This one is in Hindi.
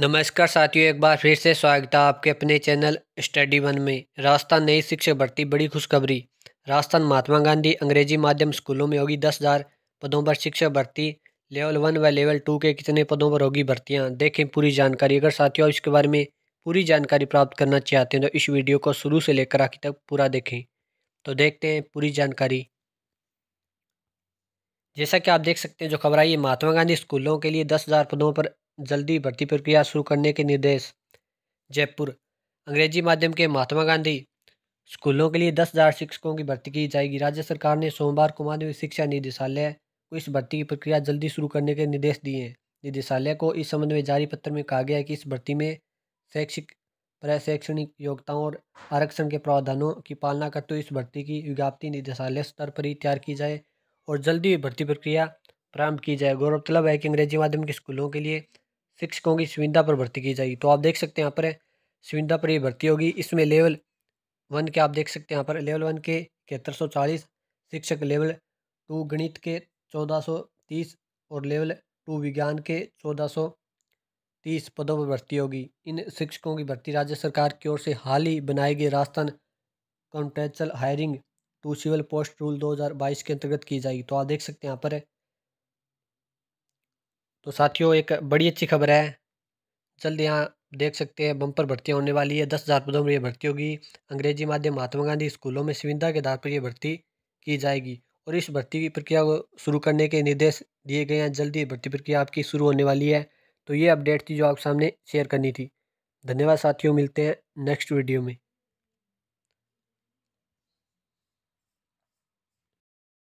नमस्कार साथियों एक बार फिर से स्वागत है आपके अपने चैनल स्टडी वन में राजस्थान नई शिक्षक भर्ती बड़ी खुशखबरी राजस्थान महात्मा गांधी अंग्रेजी माध्यम स्कूलों में होगी दस हज़ार पदों पर शिक्षक भर्ती लेवल वन व लेवल टू के कितने पदों पर होगी भर्तियां देखें पूरी जानकारी अगर साथियों इसके बारे में पूरी जानकारी प्राप्त करना चाहते हैं तो इस वीडियो को शुरू से लेकर आखिर तक पूरा देखें तो देखते हैं पूरी जानकारी जैसा कि आप देख सकते हैं जो खबर आई है महात्मा गांधी स्कूलों के लिए दस हज़ार पदों पर जल्दी भर्ती प्रक्रिया शुरू करने के निर्देश जयपुर अंग्रेजी माध्यम के महात्मा गांधी स्कूलों के लिए दस हज़ार शिक्षकों की भर्ती की जाएगी राज्य सरकार ने सोमवार को माध्यमिक शिक्षा निदेशालय को इस भर्ती की प्रक्रिया जल्दी शुरू करने के निर्देश दिए हैं निदेशालय को इस संबंध में जारी पत्र में कहा गया है कि इस भर्ती में शैक्षिक प्रशैक्षणिक योग्यताओं और आरक्षण के प्रावधानों की पालना करते हुए इस भर्ती की विज्ञाप्ति निदेशालय स्तर पर ही तैयार की जाए और जल्दी भर्ती प्रक्रिया प्रारंभ की जाए गौरतलब है कि अंग्रेजी माध्यम के स्कूलों के लिए शिक्षकों की सुविधा पर भर्ती की जाएगी तो आप देख सकते हैं यहाँ पर सुविधा पर ये भर्ती होगी इसमें लेवल वन के आप देख सकते हैं यहाँ पर लेवल वन के इकहत्तर सौ चालीस शिक्षक लेवल टू गणित के चौदह सौ तीस और लेवल टू विज्ञान के चौदह सौ तीस पदों पर भर्ती होगी इन शिक्षकों की भर्ती राज्य सरकार की ओर से हाल ही बनाए गए Rajasthan contractual hiring to civil post rule 2022 के अंतर्गत की जाएगी तो आप देख सकते हैं यहाँ पर है तो साथियों एक बड़ी अच्छी खबर है जल्द यहाँ देख सकते हैं बम्पर भर्ती होने वाली है दस हज़ार पदों पर यह भर्ती होगी अंग्रेजी माध्यम महात्मा गांधी स्कूलों में सुविधा के आधार पर यह भर्ती की जाएगी और इस भर्ती की प्रक्रिया को शुरू करने के निर्देश दिए गए हैं जल्द ही भर्ती प्रक्रिया आपकी शुरू होने वाली है तो ये अपडेट थी जो आप सामने शेयर करनी थी धन्यवाद साथियों मिलते हैं नेक्स्ट वीडियो में